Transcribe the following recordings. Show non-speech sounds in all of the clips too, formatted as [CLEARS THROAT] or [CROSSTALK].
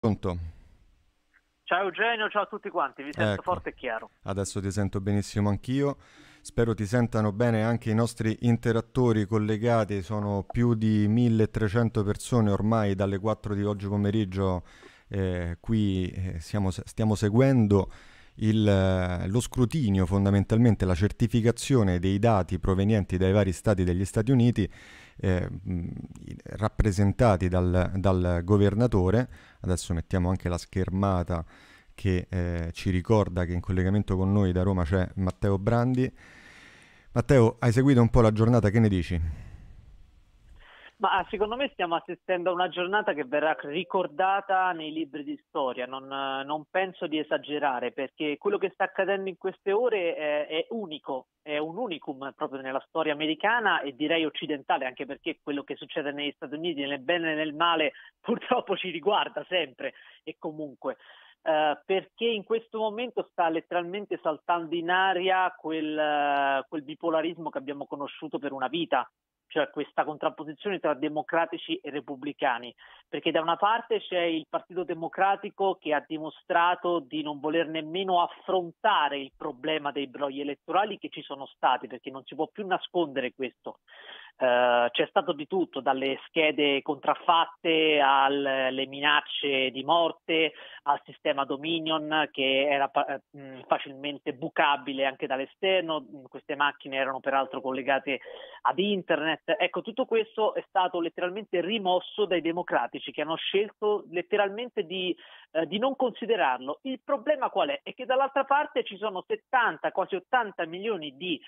Pronto? Ciao Eugenio, ciao a tutti quanti, vi sento ecco. forte e chiaro. Adesso ti sento benissimo anch'io. Spero ti sentano bene anche i nostri interattori collegati, sono più di 1300 persone ormai dalle 4 di oggi pomeriggio eh, qui eh, siamo, stiamo seguendo il, eh, lo scrutinio, fondamentalmente la certificazione dei dati provenienti dai vari stati degli Stati Uniti eh, rappresentati dal, dal, governatore. Adesso mettiamo anche la schermata che eh, ci ricorda che in collegamento con noi da Roma c'è Matteo Brandi. Matteo, hai seguito un po' la giornata, che ne dici? Ma ah, secondo me stiamo assistendo a una giornata che verrà ricordata nei libri di storia, non, non penso di esagerare perché quello che sta accadendo in queste ore è, è, unico, è un unicum proprio nella storia americana e direi occidentale, anche perché quello che succede negli Stati Uniti nel bene e nel male [LAUGHS] purtroppo ci riguarda sempre e comunque. Eh, perché in questo momento sta letteralmente saltando in aria quel, quel bipolarismo che abbiamo conosciuto per una vita, cioè questa contrapposizione tra democratici e repubblicani, perché da una parte c'è il Partito Democratico che ha dimostrato di non voler nemmeno affrontare il problema dei brogli elettorali che ci sono stati, perché non si può più nascondere questo. Eh, c'è stato di tutto, dalle schede contraffatte alle minacce di morte, al sistema Dominion che era uh, facilmente bucabile anche dall'esterno, queste macchine erano peraltro collegate ad internet. Ecco, tutto questo è stato letteralmente rimosso dai democratici che hanno scelto letteralmente di, uh, di non considerarlo. Il problema qual è? È che dall'altra parte ci sono 70, quasi 80 milioni di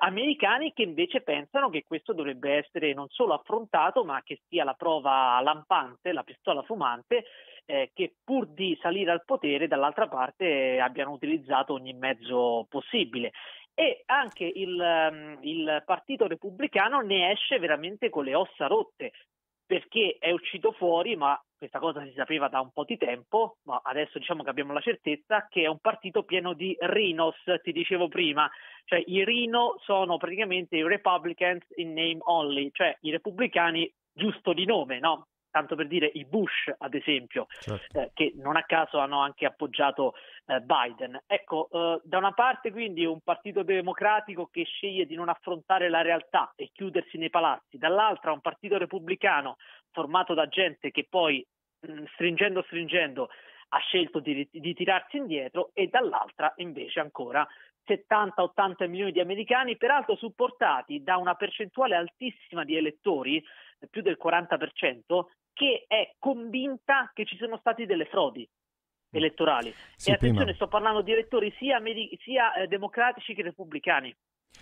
americani che invece pensano che questo dovrebbe dovrebbe essere non solo affrontato, ma che sia la prova lampante, la pistola fumante, eh, che pur di salire al potere dall'altra parte eh, abbiano utilizzato ogni mezzo possibile. E anche il, ehm, il Partito Repubblicano ne esce veramente con le ossa rotte, perché è uscito fuori, ma questa cosa si sapeva da un po' di tempo, ma adesso diciamo che abbiamo la certezza che è un partito pieno di rinos, ti dicevo prima, cioè i rino sono praticamente i Republicans in name only, cioè i repubblicani giusto di nome, no? tanto per dire i Bush, ad esempio, certo. eh, che non a caso hanno anche appoggiato eh, Biden. Ecco, eh, da una parte quindi un partito democratico che sceglie di non affrontare la realtà e chiudersi nei palazzi, dall'altra un partito repubblicano formato da gente che poi mh, mm, stringendo stringendo ha scelto di, di tirarsi indietro e dall'altra invece ancora 70-80 milioni di americani, peraltro supportati da una percentuale altissima di elettori più del 40%, che è convinta che ci siano stati delle frodi mm. elettorali. Sì, e attenzione, prima... sto parlando di elettori sia, medi- sia eh, democratici che repubblicani.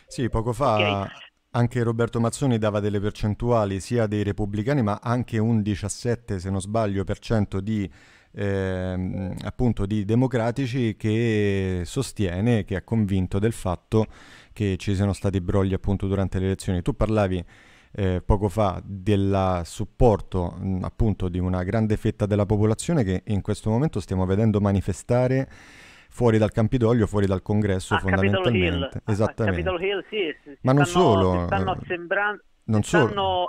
Sì, poco fa okay. anche Roberto Mazzoni dava delle percentuali sia dei repubblicani, ma anche un 17, se non sbaglio, per cento di eh, appunto di democratici che sostiene, che è convinto del fatto che ci siano stati brogli appunto durante le elezioni. Tu parlavi eh, poco fa del supporto mh, mm, appunto di una grande fetta della popolazione che in questo momento stiamo vedendo manifestare fuori dal Campidoglio, fuori dal congresso a ah, fondamentalmente. Ah, Capitol Esattamente. A Hill, sì, si, si Ma stanno, eh, non solo. stanno assembrando non solo. stanno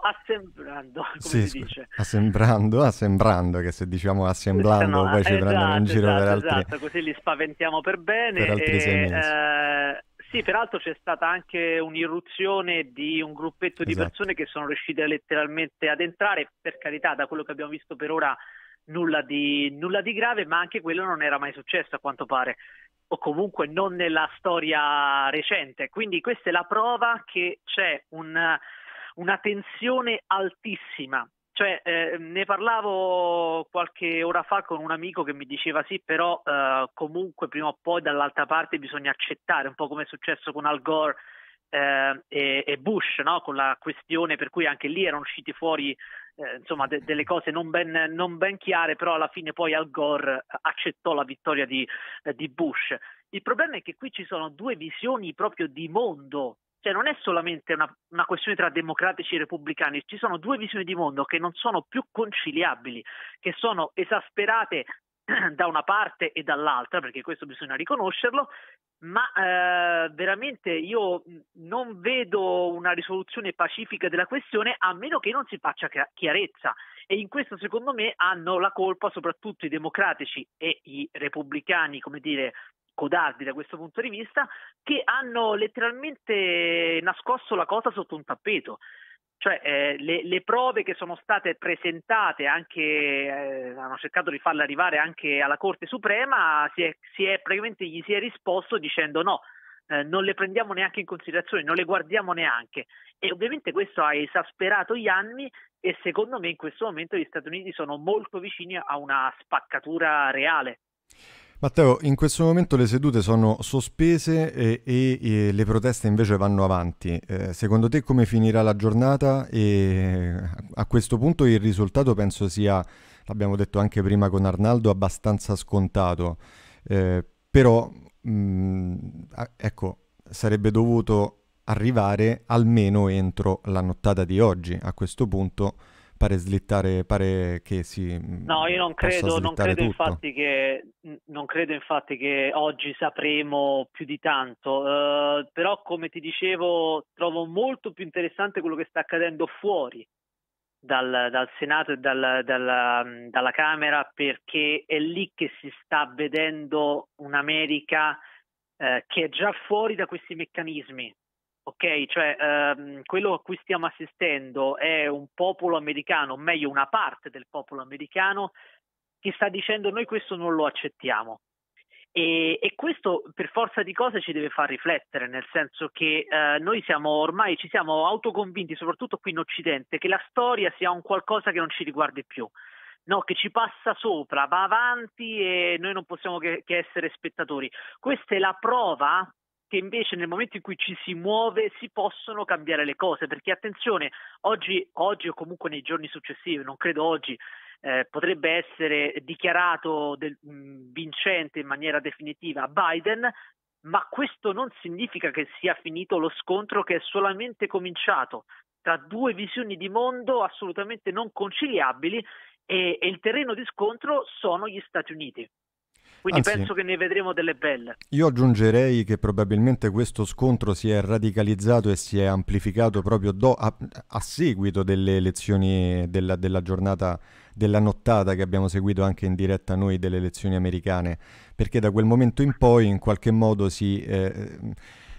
come sì, si dice? Assembrando, assembrando, che se diciamo assemblando no, poi esatto, ci eh, prendono in esatto, giro esatto, per altri... Esatto, così li spaventiamo per bene. Per altri e, eh, sì, peraltro c'è stata anche un'irruzione di un gruppetto di esatto. persone che sono riuscite letteralmente ad entrare, per carità, da quello che abbiamo visto per ora nulla di, nulla di grave, ma anche quello non era mai successo a quanto pare o comunque non nella storia recente. Quindi questa è la prova che c'è un, una tensione altissima cioè, eh, ne parlavo qualche ora fa con un amico che mi diceva sì, però eh, comunque prima o poi dall'altra parte bisogna accettare, un po' come è successo con Al Gore eh, e, e, Bush, no? con la questione per cui anche lì erano usciti fuori eh, insomma, de- delle cose non ben, non ben, chiare, però alla fine poi Al Gore accettò la vittoria di, eh, di Bush. Il problema è che qui ci sono due visioni proprio di mondo cioè non è solamente una, una, questione tra democratici e repubblicani, ci sono due visioni di mondo che non sono più conciliabili, che sono esasperate [CLEARS THROAT] da una parte e dall'altra, perché questo bisogna riconoscerlo, ma eh, veramente io non vedo una risoluzione pacifica della questione a meno che non si faccia chiarezza e in questo secondo me hanno la colpa soprattutto i democratici e i repubblicani, come dire, codardi da questo punto di vista, che hanno letteralmente nascosto la cosa sotto un tappeto cioè eh, le, le, prove che sono state presentate anche, eh, hanno cercato di farle arrivare anche alla Corte Suprema, si è, si è, praticamente gli si è risposto dicendo no, eh, non le prendiamo neanche in considerazione, non le guardiamo neanche. E ovviamente questo ha esasperato gli anni e secondo me in questo momento gli Stati Uniti sono molto vicini a una spaccatura reale. Matteo, in questo momento le sedute sono sospese e, e, e le proteste invece vanno avanti. Eh, secondo te come finirà la giornata? E a questo punto il risultato penso sia, l'abbiamo detto anche prima con Arnaldo, abbastanza scontato. Eh, però, mh, mm, ecco, sarebbe dovuto arrivare almeno entro la nottata di oggi. A questo punto pare slittare, pare che si... Mm, no, io non credo, non credo, infatti che, non credo infatti che oggi sapremo più di tanto, uh, però come ti dicevo trovo molto più interessante quello che sta accadendo fuori dal, dal, Senato e dal, dal, mm, dalla Camera perché è lì che si sta vedendo un'America eh, che è già fuori da questi meccanismi Ok, cioè ehm, quello a cui stiamo assistendo è un popolo americano, o meglio una parte del popolo americano, che sta dicendo noi questo non lo accettiamo. E, e questo per forza di cose ci deve far riflettere, nel senso che eh, noi siamo ormai, ci siamo autoconvinti, soprattutto qui in Occidente, che la storia sia un qualcosa che non ci riguardi più, no, che ci passa sopra, va avanti e noi non possiamo che, che essere spettatori. Questa è la prova che invece nel momento in cui ci si muove si possono cambiare le cose, perché attenzione, oggi, oggi o comunque nei giorni successivi, non credo oggi, eh, potrebbe essere dichiarato del, mh, mm, vincente in maniera definitiva Biden, ma questo non significa che sia finito lo scontro che è solamente cominciato tra due visioni di mondo assolutamente non conciliabili e, e il terreno di scontro sono gli Stati Uniti. Quindi Anzi, ah, penso che ne vedremo delle belle. Io aggiungerei che probabilmente questo scontro si è radicalizzato e si è amplificato proprio do, a, a, seguito delle elezioni della, della giornata della nottata che abbiamo seguito anche in diretta noi delle elezioni americane, perché da quel momento in poi in qualche modo si... Eh,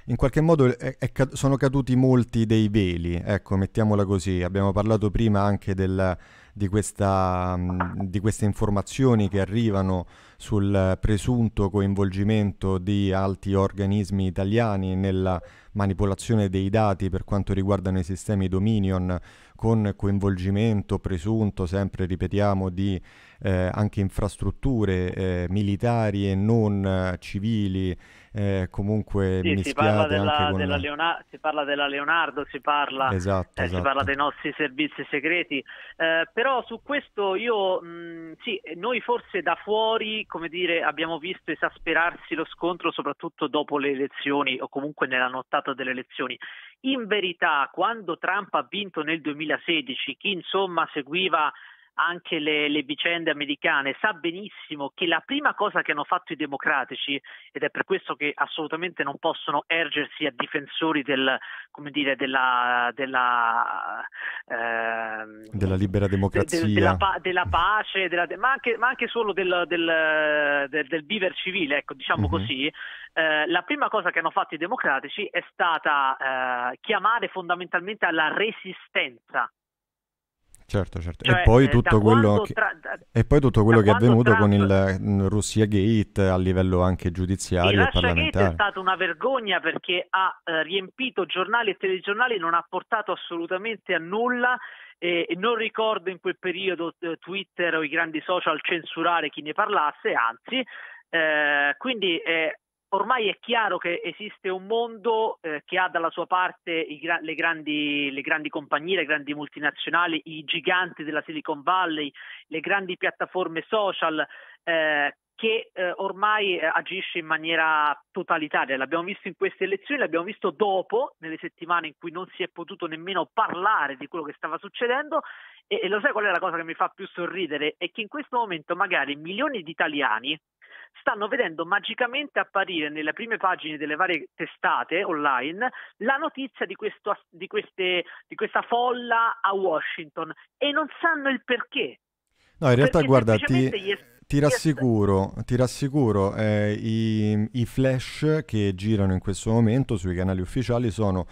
in qualche modo è, è, sono caduti molti dei veli, ecco, mettiamola così. Abbiamo parlato prima anche del, di, questa, di, queste informazioni che arrivano sul presunto coinvolgimento di alti organismi italiani nella manipolazione dei dati per quanto riguardano i sistemi Dominion con coinvolgimento presunto, sempre ripetiamo, di eh, anche infrastrutture eh, militari e non eh, civili, eh, comunque sì, si parla, della, con... della Leonardo, si parla della Leonardo, si parla, esatto, esatto. Si parla esatto. dei nostri servizi segreti, eh, però su questo io, mh, mm, sì, noi forse da fuori come dire, abbiamo visto esasperarsi lo scontro soprattutto dopo le elezioni o comunque nella nottata delle elezioni. In verità, quando Trump ha vinto nel 2016, chi insomma seguiva anche le, le, vicende americane, sa benissimo che la prima cosa che hanno fatto i democratici, ed è per questo che assolutamente non possono ergersi a difensori del, come dire, della, della, eh, della, libera democrazia, de, de, della, della, pace, ma anche, ma, anche, solo del, del, del viver civile, ecco, diciamo uh-huh. così, eh, la prima cosa che hanno fatto i democratici è stata eh, chiamare fondamentalmente alla resistenza Certo, certo. Cioè, eh, e, poi tutto quello che, tra, e poi tutto quello che è avvenuto Trump... con il mm, Russia Gate a livello anche giudiziario il e parlamentare. Gate è stata una vergogna perché ha eh, riempito giornali e telegiornali, non ha portato assolutamente a nulla e non ricordo in quel periodo eh, Twitter o i grandi social censurare chi ne parlasse, anzi, eh, quindi eh, ormai è chiaro che esiste un mondo eh, che ha dalla sua parte gra- le, grandi, le, grandi, compagnie, le grandi multinazionali, i giganti della Silicon Valley, le grandi piattaforme social. Eh, che eh, ormai eh, agisce in maniera totalitaria. L'abbiamo visto in queste elezioni, l'abbiamo visto dopo, nelle settimane in cui non si è potuto nemmeno parlare di quello che stava succedendo. E, e lo sai qual è la cosa che mi fa più sorridere? È che in questo momento magari milioni di italiani stanno vedendo magicamente apparire nelle prime pagine delle varie testate online la notizia di, questo, di, queste, di questa folla a Washington e non sanno il perché. No, in realtà perché guarda, ti, ti, rassicuro, ti rassicuro eh, i, i flash che girano in questo momento sui canali ufficiali sono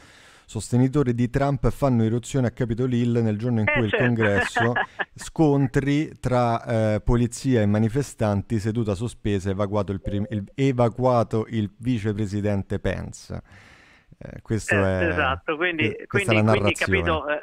sostenitori di Trump fanno irruzione a Capitol Hill nel giorno in eh, cui eh, il certo. congresso [LAUGHS] scontri tra eh, polizia e manifestanti, seduta sospesa, evacuato il, prim- il, evacuato il vicepresidente Pence. Eh, questo eh, è, esatto, quindi, quindi, quindi capito, ov- eh,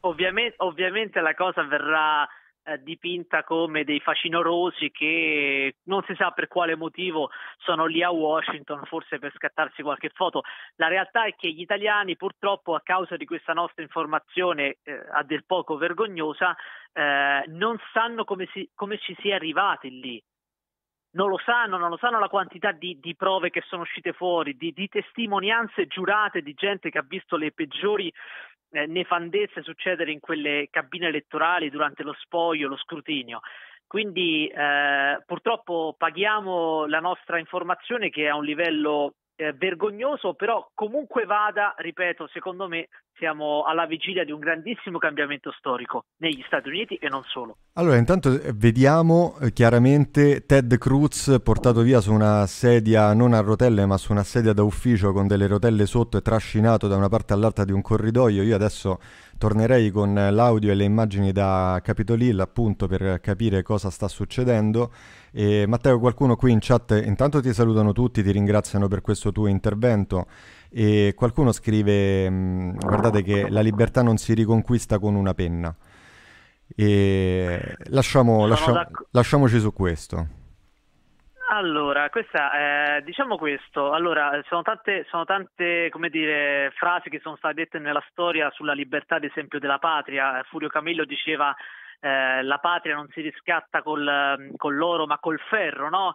ovviamente, ovviamente la cosa verrà eh, dipinta come dei facinorosi che non si sa per quale motivo sono lì a Washington, forse per scattarsi qualche foto. La realtà è che gli italiani purtroppo a causa di questa nostra informazione eh, a del poco vergognosa eh, non sanno come, si, come ci si è arrivati lì. Non lo sanno, non lo sanno la quantità di, di prove che sono uscite fuori, di, di testimonianze giurate di gente che ha visto le peggiori eh, nefandezze succedere in quelle cabine elettorali durante lo spoglio, lo scrutinio. Quindi eh, purtroppo paghiamo la nostra informazione che è a un livello eh, vergognoso, però comunque vada, ripeto, secondo me siamo alla vigilia di un grandissimo cambiamento storico negli Stati Uniti e non solo. Allora, intanto eh, vediamo eh, chiaramente Ted Cruz portato via su una sedia non a rotelle, ma su una sedia da ufficio con delle rotelle sotto e trascinato da una parte all'altra di un corridoio. Io adesso Tornerei con l'audio e le immagini da Capitol Hill appunto per capire cosa sta succedendo. E Matteo, qualcuno qui in chat intanto ti salutano tutti, ti ringraziano per questo tuo intervento e qualcuno scrive mm, guardate che la libertà non si riconquista con una penna. E lasciamo, lascia, lasciamoci su questo. Allora, questa, eh, diciamo questo, allora, sono tante, sono tante dire, frasi che sono state dette nella storia sulla libertà, ad esempio, della patria. Furio Camillo diceva eh, la patria non si riscatta col, con l'oro ma col ferro, no?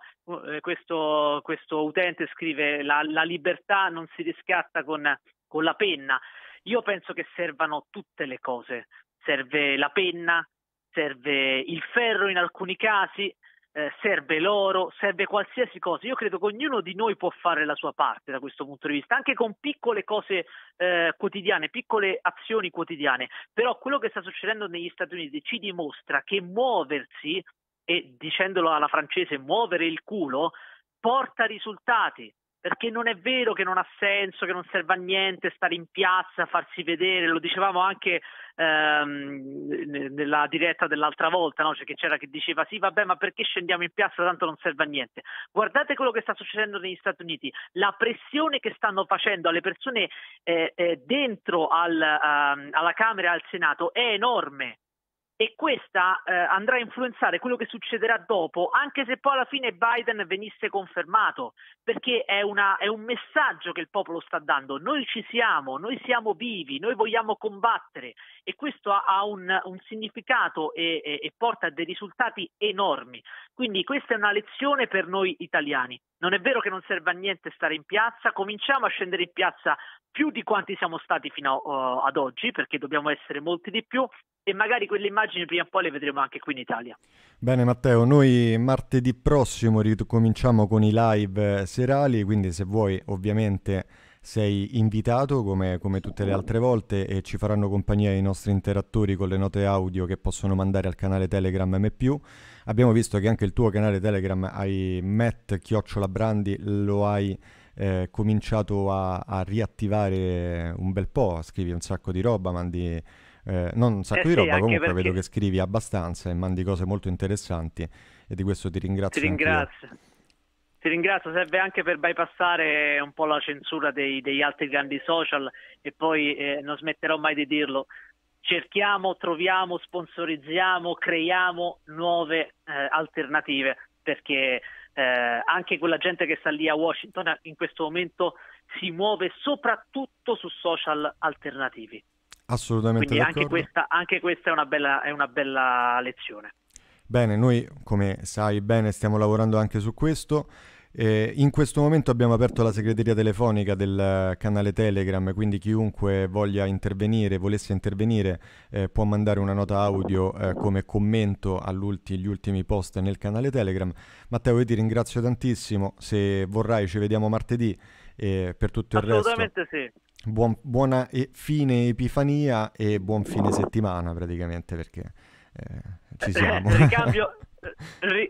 Eh, questo, questo, utente scrive la, la, libertà non si riscatta con, con la penna. Io penso che servano tutte le cose, serve la penna, serve il ferro in alcuni casi, eh, serve l'oro, serve qualsiasi cosa. Io credo che ognuno di noi può fare la sua parte da questo punto di vista, anche con piccole cose eh, quotidiane, piccole azioni quotidiane. Però quello che sta succedendo negli Stati Uniti ci dimostra che muoversi, e dicendolo alla francese, muovere il culo, porta risultati perché non è vero che non ha senso, che non serve a niente stare in piazza, farsi vedere, lo dicevamo anche ehm, nella diretta dell'altra volta, no? cioè che c'era chi diceva sì vabbè ma perché scendiamo in piazza tanto non serve a niente. Guardate quello che sta succedendo negli Stati Uniti, la pressione che stanno facendo alle persone eh, eh, dentro al, eh, alla Camera e al Senato è enorme e questa eh, andrà a influenzare quello che succederà dopo, anche se poi alla fine Biden venisse confermato, perché è, una, è, un messaggio che il popolo sta dando. Noi ci siamo, noi siamo vivi, noi vogliamo combattere e questo ha, ha un, un, significato e, e, e porta a dei risultati enormi. Quindi questa è una lezione per noi italiani non è vero che non serve a niente stare in piazza, cominciamo a scendere in piazza più di quanti siamo stati fino a, uh, eh, ad oggi, perché dobbiamo essere molti di più e magari quelle immagini prima o poi le vedremo anche qui in Italia. Bene Matteo, noi martedì prossimo ricominciamo con i live eh, serali, quindi se vuoi ovviamente sei invitato come, come, tutte le altre volte e ci faranno compagnia i nostri interattori con le note audio che possono mandare al canale Telegram M+. Abbiamo visto che anche il tuo canale Telegram hai Matt Chiocciola Brandi, lo hai eh, cominciato a, a, riattivare un bel po', scrivi un sacco di roba, mandi... Eh, non un sacco eh di roba, comunque perché... vedo che scrivi abbastanza e mandi cose molto interessanti e di questo ti ringrazio. Ti ringrazio. Ti ringrazio, serve anche per bypassare un po' la censura dei, degli altri grandi social e poi eh, non smetterò mai di dirlo, cerchiamo, troviamo, sponsorizziamo, creiamo nuove eh, alternative perché eh, anche quella gente che sta lì a Washington eh, in questo momento si muove soprattutto su social alternativi. Assolutamente. Quindi anche questa, anche questa, è, una bella, è una bella lezione. Bene, noi come sai bene stiamo lavorando anche su questo. Eh, in questo momento abbiamo aperto la segreteria telefonica del canale Telegram, quindi chiunque voglia intervenire, volesse intervenire, eh, può mandare una nota audio eh, come commento agli ultimi post nel canale Telegram. Matteo, io ti ringrazio tantissimo, se vorrai ci vediamo martedì e per tutto il resto. Assolutamente sì. Buon, buona fine Epifania e buon fine settimana praticamente perché eh, ci [LAUGHS] siamo. ricambio,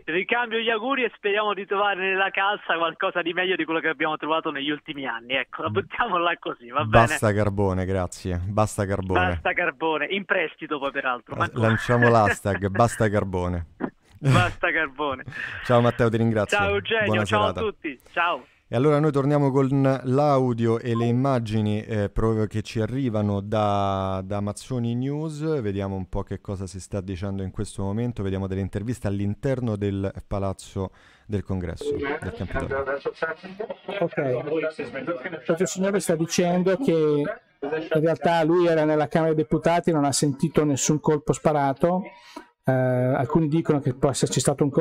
ricambio gli auguri e speriamo di trovare nella calza qualcosa di meglio di quello che abbiamo trovato negli ultimi anni. Ecco, la buttiamo là così, va bene? Basta carbone, grazie. Basta carbone. Basta carbone, in prestito poi peraltro. Ma... Eh, lanciamo l'hashtag, basta carbone. [LAUGHS] Basta carbone. Ciao Matteo, ti ringrazio. Ciao Eugenio, Buona ciao serata. a tutti. Ciao. E allora noi torniamo con l'audio e le immagini eh, proprio che ci arrivano da, da, Mazzoni News, vediamo un po' che cosa si sta dicendo in questo momento, vediamo delle interviste all'interno del palazzo del congresso del Campidoglio. Ok, questo signore sta dicendo che in realtà lui era nella Camera dei Deputati, non ha sentito nessun colpo sparato, eh, alcuni dicono che può esserci stato un colpo